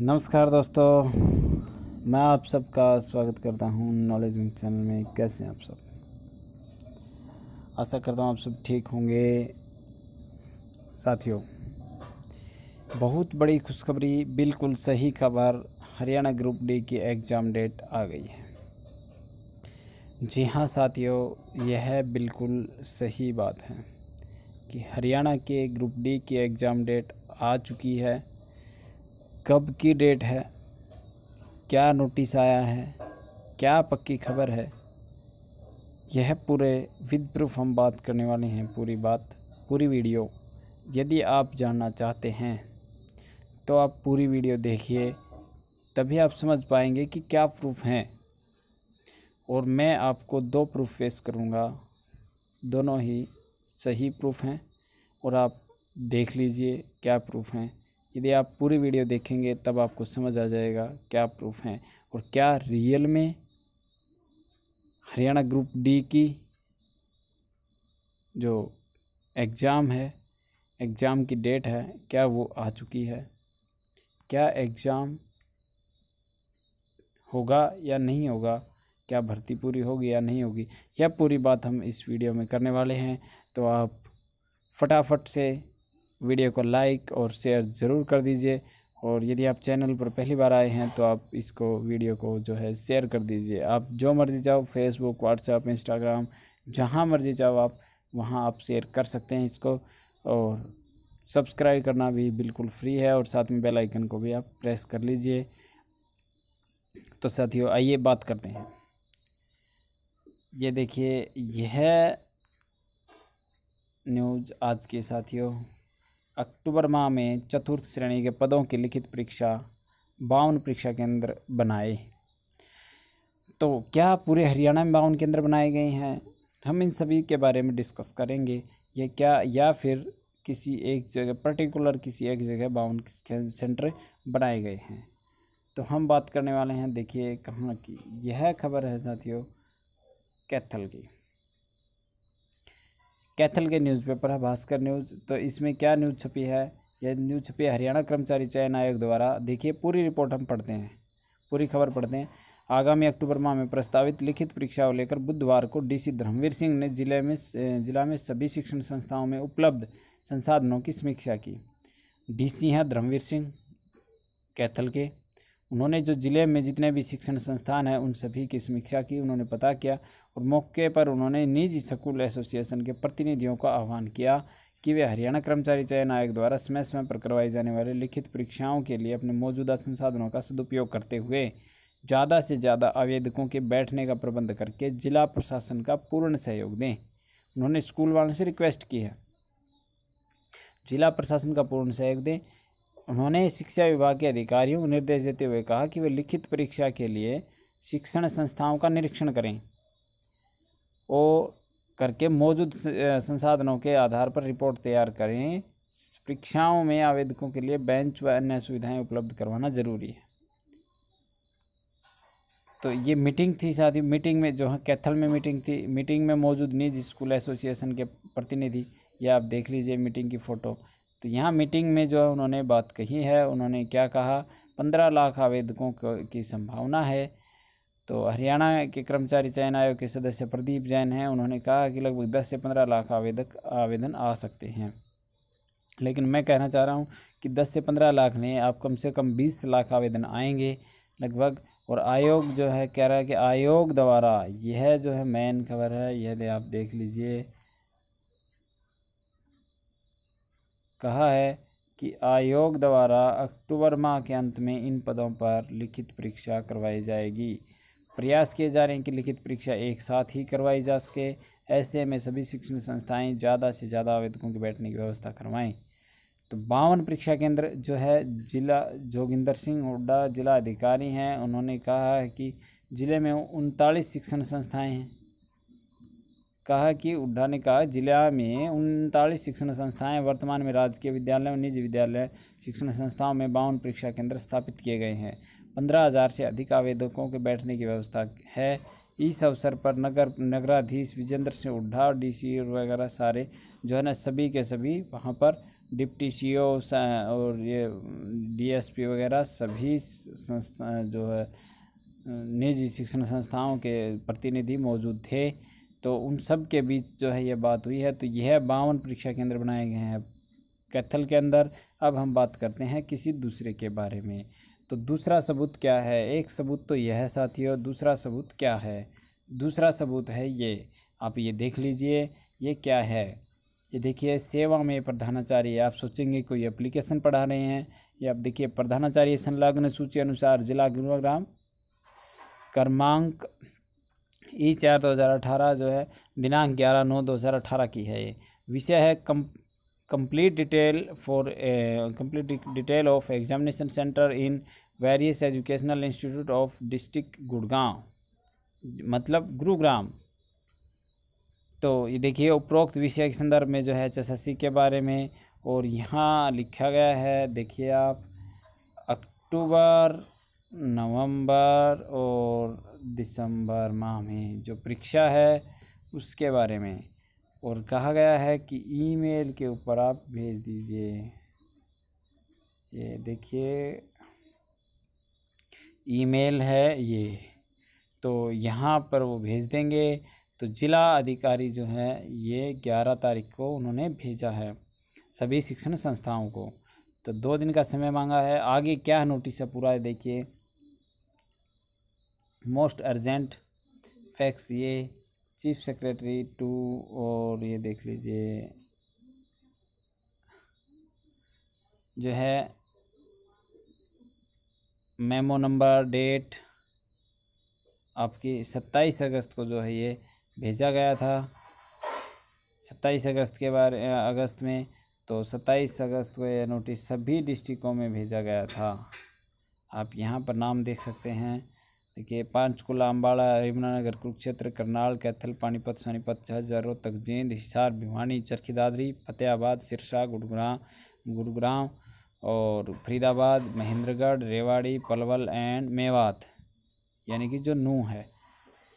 नमस्कार दोस्तों मैं आप सबका स्वागत करता हूं नॉलेज विंग चैनल में कैसे हैं आप सब आशा करता हूं आप सब ठीक होंगे साथियों बहुत बड़ी खुशखबरी बिल्कुल सही खबर हरियाणा ग्रुप डी की एग्ज़ाम डेट आ गई है जी हां साथियों यह बिल्कुल सही बात है कि हरियाणा के ग्रुप डी की एग्ज़ाम डेट आ चुकी है कब की डेट है क्या नोटिस आया है क्या पक्की खबर है यह पूरे विद प्रूफ हम बात करने वाले हैं पूरी बात पूरी वीडियो यदि आप जानना चाहते हैं तो आप पूरी वीडियो देखिए तभी आप समझ पाएंगे कि क्या प्रूफ हैं और मैं आपको दो प्रूफ पेश करूँगा दोनों ही सही प्रूफ हैं और आप देख लीजिए क्या प्रूफ हैं यदि आप पूरी वीडियो देखेंगे तब आपको समझ आ जाएगा क्या प्रूफ हैं और क्या रियल में हरियाणा ग्रुप डी की जो एग्ज़ाम है एग्ज़ाम की डेट है क्या वो आ चुकी है क्या एग्ज़ाम होगा या नहीं होगा क्या भर्ती पूरी होगी या नहीं होगी यह पूरी बात हम इस वीडियो में करने वाले हैं तो आप फटाफट से वीडियो को लाइक और शेयर ज़रूर कर दीजिए और यदि आप चैनल पर पहली बार आए हैं तो आप इसको वीडियो को जो है शेयर कर दीजिए आप जो मर्ज़ी चाहो फेसबुक व्हाट्सएप इंस्टाग्राम जहाँ मर्ज़ी चाहो आप वहाँ आप शेयर कर सकते हैं इसको और सब्सक्राइब करना भी बिल्कुल फ्री है और साथ में बेल आइकन को भी आप प्रेस कर लीजिए तो साथियों आइए बात करते हैं ये देखिए यह न्यूज़ आज के साथियों अक्टूबर माह में चतुर्थ श्रेणी के पदों की लिखित परीक्षा बावन परीक्षा केंद्र बनाए तो क्या पूरे हरियाणा में बावन केंद्र बनाए गए हैं हम इन सभी के बारे में डिस्कस करेंगे या क्या या फिर किसी एक जगह पर्टिकुलर किसी एक जगह बावन सेंटर बनाए गए हैं तो हम बात करने वाले हैं देखिए कहाँ की यह खबर है साथियों कैथल की कैथल के न्यूज़पेपर है भास्कर न्यूज़ तो इसमें क्या न्यूज़ छपी है यह न्यूज़ छपी हरियाणा कर्मचारी चयन आयोग द्वारा देखिए पूरी रिपोर्ट हम पढ़ते हैं पूरी खबर पढ़ते हैं आगामी अक्टूबर माह में प्रस्तावित लिखित परीक्षा को लेकर बुधवार को डीसी धर्मवीर सिंह ने जिले में जिला में सभी शिक्षण संस्थाओं में उपलब्ध संसाधनों की समीक्षा की डीसी हैं धर्मवीर सिंह कैथल के उन्होंने जो ज़िले में जितने भी शिक्षण संस्थान हैं उन सभी की समीक्षा की उन्होंने पता किया और मौके पर उन्होंने निजी स्कूल एसोसिएशन के प्रतिनिधियों का आह्वान किया कि वे हरियाणा कर्मचारी चयन आयोग द्वारा समय समय पर करवाई जाने वाले लिखित परीक्षाओं के लिए अपने मौजूदा संसाधनों का सदुपयोग करते हुए ज़्यादा से ज़्यादा आवेदकों के बैठने का प्रबंध करके जिला प्रशासन का पूर्ण सहयोग दें उन्होंने स्कूल वालों से रिक्वेस्ट की है जिला प्रशासन का पूर्ण सहयोग दें उन्होंने शिक्षा विभाग के अधिकारियों को निर्देश देते हुए कहा कि वे लिखित परीक्षा के लिए शिक्षण संस्थाओं का निरीक्षण करें ओ करके मौजूद संसाधनों के आधार पर रिपोर्ट तैयार करें परीक्षाओं में आवेदकों के लिए बेंच व अन्य सुविधाएं उपलब्ध करवाना ज़रूरी है तो ये मीटिंग थी साथ ही मीटिंग में जो है कैथल में मीटिंग थी मीटिंग में मौजूद निजी स्कूल एसोसिएशन के प्रतिनिधि ये आप देख लीजिए मीटिंग की फ़ोटो तो यहाँ मीटिंग में जो है उन्होंने बात कही है उन्होंने क्या कहा पंद्रह लाख आवेदकों की संभावना है तो हरियाणा के कर्मचारी चयन आयोग के सदस्य प्रदीप जैन हैं उन्होंने कहा कि लगभग दस से पंद्रह लाख आवेदक आवेदन आ सकते हैं लेकिन मैं कहना चाह रहा हूँ कि दस से पंद्रह लाख नहीं आप कम से कम बीस लाख आवेदन आएंगे लगभग और आयोग जो है कह रहा है कि आयोग द्वारा यह जो है मेन खबर है यह आप देख लीजिए कहा है कि आयोग द्वारा अक्टूबर माह के अंत में इन पदों पर लिखित परीक्षा करवाई जाएगी प्रयास किए जा रहे हैं कि लिखित परीक्षा एक साथ ही करवाई जा सके ऐसे में सभी शिक्षण संस्थाएं ज़्यादा से ज़्यादा आवेदकों के बैठने की व्यवस्था करवाएं तो बावन परीक्षा केंद्र जो है जिला जोगिंदर सिंह हुड्डा जिला अधिकारी हैं उन्होंने कहा है कि ज़िले में उनतालीस शिक्षण संस्थाएँ हैं कहा कि उड्डा ने कहा जिला में उनतालीस शिक्षण संस्थाएं वर्तमान में राजकीय विद्यालय और निजी विद्यालय शिक्षण संस्थाओं में बावन परीक्षा केंद्र स्थापित किए गए हैं पंद्रह हज़ार से अधिक आवेदकों के बैठने की व्यवस्था है इस अवसर पर नगर नगराधीश विजेंद्र सिंह उड्ढा और डी वगैरह सारे जो है ना सभी के सभी वहाँ पर डिप्टी सी और ये डी वगैरह सभी संस्था जो है निजी शिक्षण संस्थाओं के प्रतिनिधि मौजूद थे तो उन सब के बीच जो है ये बात हुई है तो यह बावन परीक्षा केंद्र बनाए गए हैं कैथल के अंदर अब हम बात करते हैं किसी दूसरे के बारे में तो दूसरा सबूत क्या है एक सबूत तो यह है साथियों दूसरा सबूत क्या है दूसरा सबूत है ये आप ये देख लीजिए ये क्या है ये देखिए सेवा में प्रधानाचार्य आप सोचेंगे कोई एप्लीकेशन पढ़ा रहे हैं ये आप देखिए प्रधानाचार्य संलग्न सूची अनुसार जिला गुरुग्राम क्रमांक ई चार दो हज़ार अठारह जो है दिनांक ग्यारह नौ दो हज़ार अठारह की है ये विषय है कम complete detail for complete detail of examination centre in various educational institute of district Gurgaon मतलब गुरुग्राम तो ये देखिए उपरोक्त विषय के संदर्भ में जो है चससी के बारे में और यहाँ लिखा गया है देखिए आप अक्टूबर नवंबर और दिसंबर माह में जो परीक्षा है उसके बारे में और कहा गया है कि ईमेल के ऊपर आप भेज दीजिए ये देखिए ईमेल है ये तो यहाँ पर वो भेज देंगे तो ज़िला अधिकारी जो है ये ग्यारह तारीख को उन्होंने भेजा है सभी शिक्षण संस्थाओं को तो दो दिन का समय मांगा है आगे क्या नोटिस है पूरा देखिए मोस्ट अर्जेंट फैक्स ये चीफ सेक्रेटरी टू और ये देख लीजिए जो है मेमो नंबर डेट आपकी सत्ताईस अगस्त को जो है ये भेजा गया था सत्ताईस अगस्त के बारे अगस्त में तो सत्ताईस अगस्त को यह नोटिस सभी डिस्ट्रिक्टों में भेजा गया था आप यहाँ पर नाम देख सकते हैं देखिए पंचकुला अम्बाड़ा यमुनानगर कुरुक्षेत्र करनाल कैथल पानीपत सोनीपत हजारों तकजींद हिसार भिवानी चरखी दादरी फतेहाबाद सिरसा गुड़ग्राम गुड़ग्राम और फरीदाबाद महेंद्रगढ़ रेवाड़ी पलवल एंड मेवात यानी कि जो नू है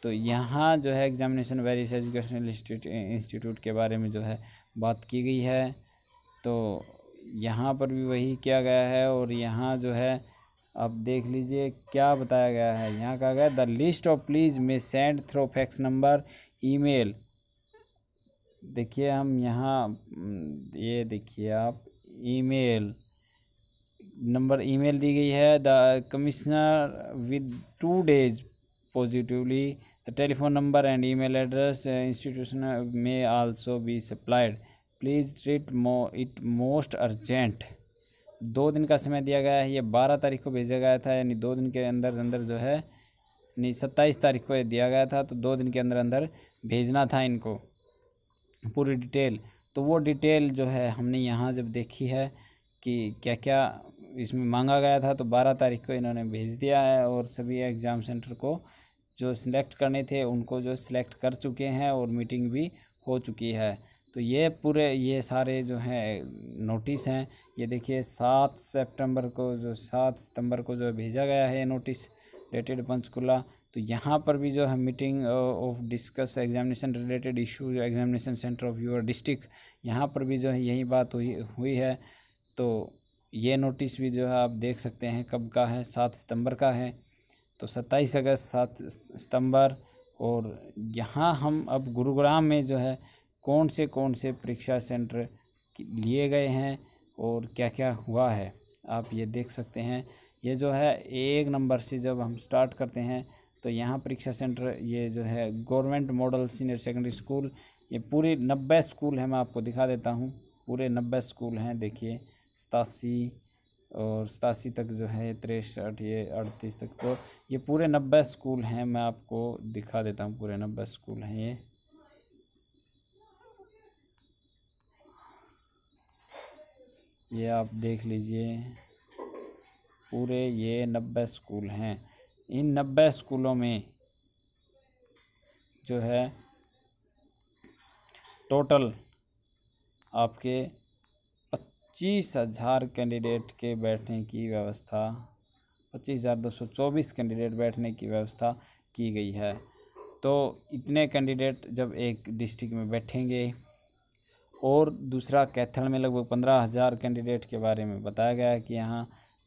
तो यहाँ जो है एग्जामिनेशन वेरियस एजुकेशनल इंस्टीट्यूट के बारे में जो है बात की गई है तो यहाँ पर भी वही किया गया है और यहाँ जो है अब देख लीजिए क्या बताया गया है यहाँ कहा गया the list of please may send through fax number email देखिए हम यहाँ हम्म, ये देखिए आप ईमेल नंबर ईमेल दी गई है the commissioner with two days positively the telephone number and email address institution may also be supplied please treat मो इट मोस्ट अर्जेंट दो दिन का समय दिया गया है ये बारह तारीख को भेजा गया था यानी दो दिन के अंदर अंदर जो है यानी सत्ताईस तारीख को दिया गया था तो दो दिन के अंदर अंदर भेजना था इनको पूरी डिटेल तो वो डिटेल जो है हमने यहाँ जब देखी है कि क्या क्या इसमें मांगा गया था तो बारह तारीख को इन्होंने भेज दिया है और सभी एग्ज़ाम सेंटर को जो सिलेक्ट करने थे उनको जो सिलेक्ट कर चुके हैं और मीटिंग भी हो चुकी है तो ये पूरे ये सारे जो हैं नोटिस हैं ये देखिए सात सितंबर को जो सात सितंबर को जो भेजा गया है नोटिस डेटेड पंचकुला तो यहाँ पर भी जो है meeting of discuss examination related issue जो examination centre of your district यहाँ पर भी जो है यही बात हुई हुई है तो ये नोटिस भी जो है आप देख सकते हैं कब का है सात सितंबर का है तो सत्ताईस अगस्त सात सितंबर और यहाँ हम अब गुरुग्राम में जो है कौन से कौन से परीक्षा सेंटर लिए गए हैं और क्या क्या हुआ है आप ये देख सकते हैं ये जो है एक नंबर से जब हम स्टार्ट करते हैं तो यहाँ परीक्षा सेंटर ये जो है government model senior secondary school ये पूरे नब्बे स्कूल हैं मैं आपको दिखा देता हूँ पूरे नब्बे स्कूल हैं देखिए सतासी और सतासी तक जो है तिरसठ ये अड़तीस तक तो ये पूरे नब्बे स्कूल हैं मैं आपको दिखा देता हूँ पूरे नब्बे स्कूल हैं ये ये आप देख लीजिए पूरे ये नब्बे स्कूल हैं इन नब्बे स्कूलों में जो है टोटल आपके पच्चीस हज़ार कैंडिडेट के बैठने की व्यवस्था पच्चीस हज़ार दो सौ चौबीस कैंडिडेट बैठने की व्यवस्था की गई है तो इतने कैंडिडेट जब एक डिस्ट्रिक्ट में बैठेंगे और दूसरा कैथल में लगभग पंद्रह हज़ार कैंडिडेट के बारे में बताया गया है कि यहाँ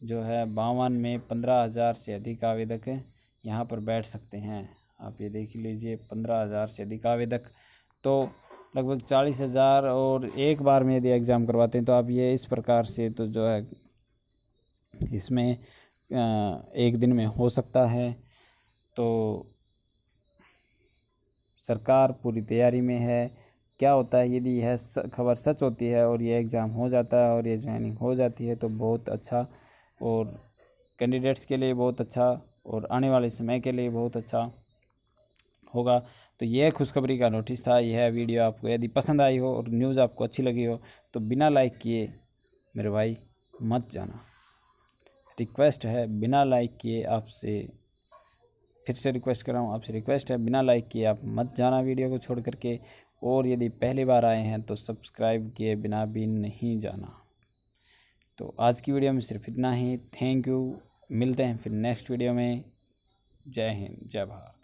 जो है बावन में पंद्रह हज़ार से अधिक आवेदक यहाँ पर बैठ सकते हैं आप ये देख लीजिए पंद्रह हज़ार से अधिक आवेदक तो लगभग चालीस हज़ार और एक बार में यदि एग्ज़ाम करवाते हैं तो आप ये इस प्रकार से तो जो है इसमें एक दिन में हो सकता है तो सरकार पूरी तैयारी में है क्या होता है यदि यह खबर सच होती है और यह एग्ज़ाम हो जाता है और यह ज्वाइनिंग हो जाती है तो बहुत अच्छा और कैंडिडेट्स के लिए बहुत अच्छा और आने वाले समय के लिए बहुत अच्छा होगा तो यह खुशखबरी का नोटिस था यह वीडियो आपको यदि पसंद आई हो और न्यूज़ आपको अच्छी लगी हो तो बिना लाइक किए मेरे भाई मत जाना रिक्वेस्ट है बिना लाइक किए आपसे फिर से रिक्वेस्ट कर रहा हूँ आपसे रिक्वेस्ट है बिना लाइक किए आप मत जाना वीडियो को छोड़ करके और यदि पहली बार आए हैं तो सब्सक्राइब किए बिना भी नहीं जाना तो आज की वीडियो में सिर्फ इतना ही थैंक यू मिलते हैं फिर नेक्स्ट वीडियो में जय हिंद जय भारत